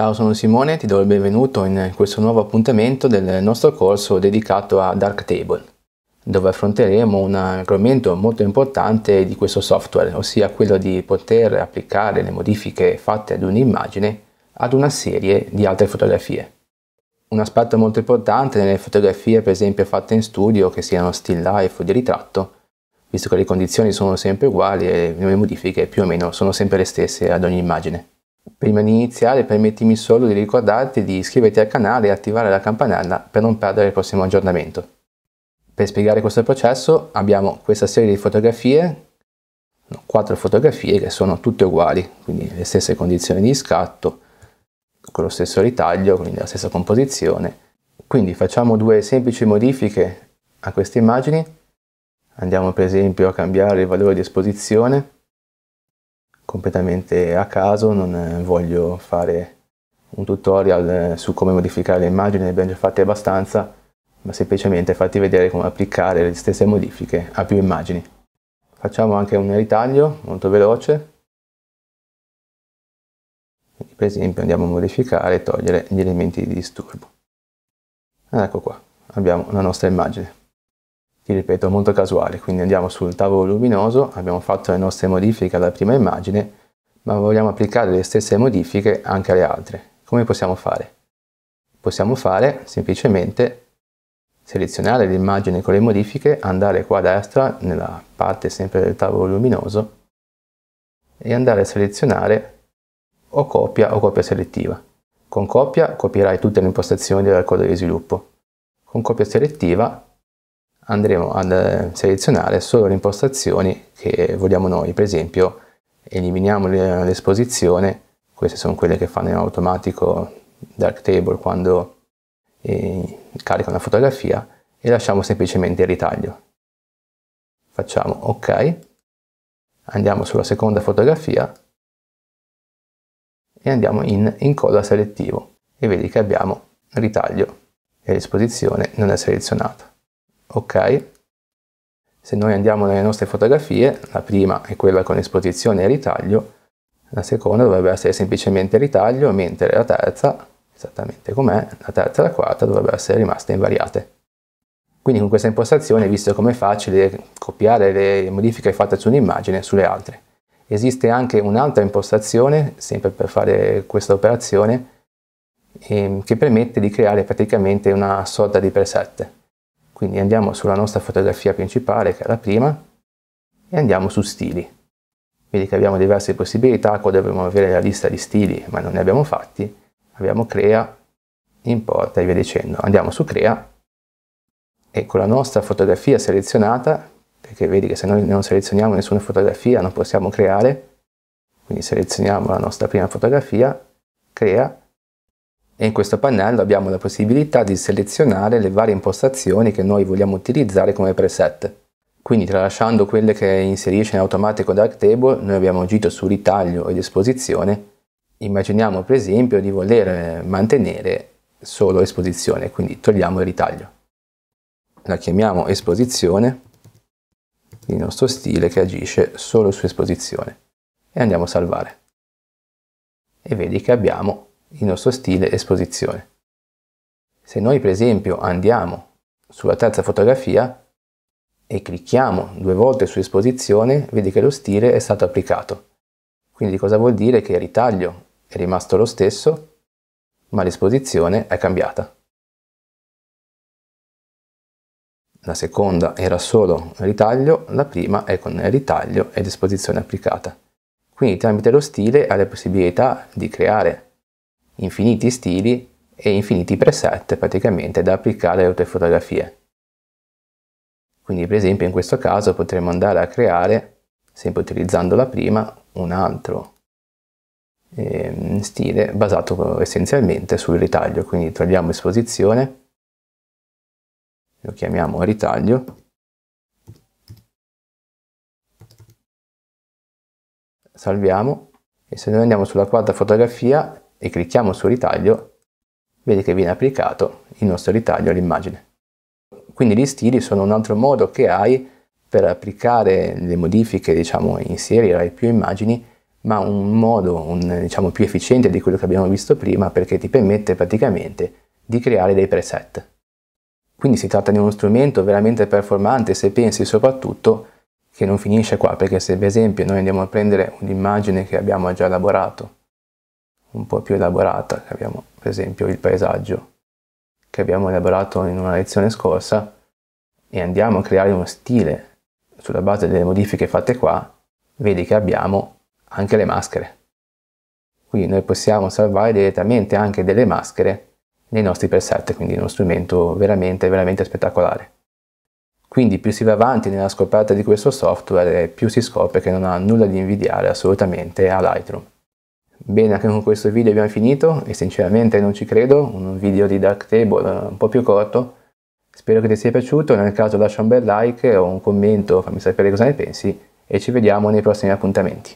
Ciao, sono Simone, ti do il benvenuto in questo nuovo appuntamento del nostro corso dedicato a Darktable, dove affronteremo un argomento molto importante di questo software, ossia quello di poter applicare le modifiche fatte ad un'immagine ad una serie di altre fotografie. Un aspetto molto importante nelle fotografie, per esempio, fatte in studio, che siano still life o di ritratto, visto che le condizioni sono sempre uguali e le modifiche più o meno sono sempre le stesse ad ogni immagine. Prima di iniziare permettimi solo di ricordarti di iscriverti al canale e attivare la campanella per non perdere il prossimo aggiornamento. Per spiegare questo processo abbiamo questa serie di fotografie, quattro fotografie che sono tutte uguali, quindi le stesse condizioni di scatto, con lo stesso ritaglio, quindi la stessa composizione. Quindi facciamo due semplici modifiche a queste immagini. Andiamo per esempio a cambiare il valore di esposizione completamente a caso, non eh, voglio fare un tutorial eh, su come modificare le immagini, ne abbiamo già fatte abbastanza, ma semplicemente fatti vedere come applicare le stesse modifiche a più immagini. Facciamo anche un ritaglio molto veloce. per esempio andiamo a modificare e togliere gli elementi di disturbo. Ed ecco qua, abbiamo la nostra immagine ti ripeto, molto casuale. Quindi andiamo sul tavolo luminoso, abbiamo fatto le nostre modifiche alla prima immagine, ma vogliamo applicare le stesse modifiche anche alle altre. Come possiamo fare? Possiamo fare semplicemente selezionare l'immagine con le modifiche, andare qua a destra, nella parte sempre del tavolo luminoso, e andare a selezionare o copia o copia selettiva. Con copia copierai tutte le impostazioni della coda di sviluppo. Con copia selettiva andremo a eh, selezionare solo le impostazioni che vogliamo noi, per esempio eliminiamo l'esposizione, queste sono quelle che fanno in automatico Darktable quando eh, carica una fotografia e lasciamo semplicemente il ritaglio. Facciamo ok, andiamo sulla seconda fotografia e andiamo in incolla selettivo e vedi che abbiamo ritaglio e l'esposizione non è selezionata ok se noi andiamo nelle nostre fotografie la prima è quella con esposizione e ritaglio la seconda dovrebbe essere semplicemente ritaglio mentre la terza esattamente com'è la terza e la quarta dovrebbero essere rimaste invariate quindi con questa impostazione visto com'è facile copiare le modifiche fatte su un'immagine sulle altre esiste anche un'altra impostazione sempre per fare questa operazione ehm, che permette di creare praticamente una sorta di preset quindi andiamo sulla nostra fotografia principale, che è la prima, e andiamo su stili. Vedi che abbiamo diverse possibilità, qua dobbiamo avere la lista di stili, ma non ne abbiamo fatti. Abbiamo crea, importa e via dicendo. Andiamo su crea e con la nostra fotografia selezionata, perché vedi che se noi non selezioniamo nessuna fotografia non possiamo creare, quindi selezioniamo la nostra prima fotografia, crea e in questo pannello abbiamo la possibilità di selezionare le varie impostazioni che noi vogliamo utilizzare come preset. Quindi tralasciando quelle che inserisce in automatico Darktable, noi abbiamo agito su ritaglio ed esposizione. Immaginiamo per esempio di voler mantenere solo esposizione, quindi togliamo il ritaglio. La chiamiamo esposizione, il nostro stile che agisce solo su esposizione. E andiamo a salvare. E vedi che abbiamo il nostro stile esposizione. Se noi per esempio andiamo sulla terza fotografia e clicchiamo due volte su esposizione, vedi che lo stile è stato applicato. Quindi cosa vuol dire? Che il ritaglio è rimasto lo stesso, ma l'esposizione è cambiata. La seconda era solo ritaglio, la prima è con ritaglio ed esposizione applicata. Quindi tramite lo stile hai la possibilità di creare infiniti stili e infiniti preset praticamente da applicare alle tue fotografie. Quindi per esempio in questo caso potremmo andare a creare, sempre utilizzando la prima, un altro ehm, stile basato essenzialmente sul ritaglio. Quindi togliamo esposizione, lo chiamiamo ritaglio, salviamo e se noi andiamo sulla quarta fotografia e clicchiamo sul ritaglio, vedi che viene applicato il nostro ritaglio all'immagine. Quindi gli stili sono un altro modo che hai per applicare le modifiche, diciamo, inserire più immagini, ma un modo un, diciamo, più efficiente di quello che abbiamo visto prima perché ti permette praticamente di creare dei preset. Quindi si tratta di uno strumento veramente performante se pensi soprattutto che non finisce qua, perché se per esempio noi andiamo a prendere un'immagine che abbiamo già elaborato un po' più elaborata, che abbiamo per esempio il paesaggio che abbiamo elaborato in una lezione scorsa e andiamo a creare uno stile sulla base delle modifiche fatte qua, vedi che abbiamo anche le maschere. Quindi noi possiamo salvare direttamente anche delle maschere nei nostri preset, quindi è uno strumento veramente, veramente spettacolare. Quindi più si va avanti nella scoperta di questo software, più si scopre che non ha nulla di invidiare assolutamente a Lightroom. Bene, anche con questo video abbiamo finito e sinceramente non ci credo, un video di Darktable eh, un po' più corto. Spero che ti sia piaciuto, nel caso lascia un bel like o un commento, fammi sapere cosa ne pensi e ci vediamo nei prossimi appuntamenti.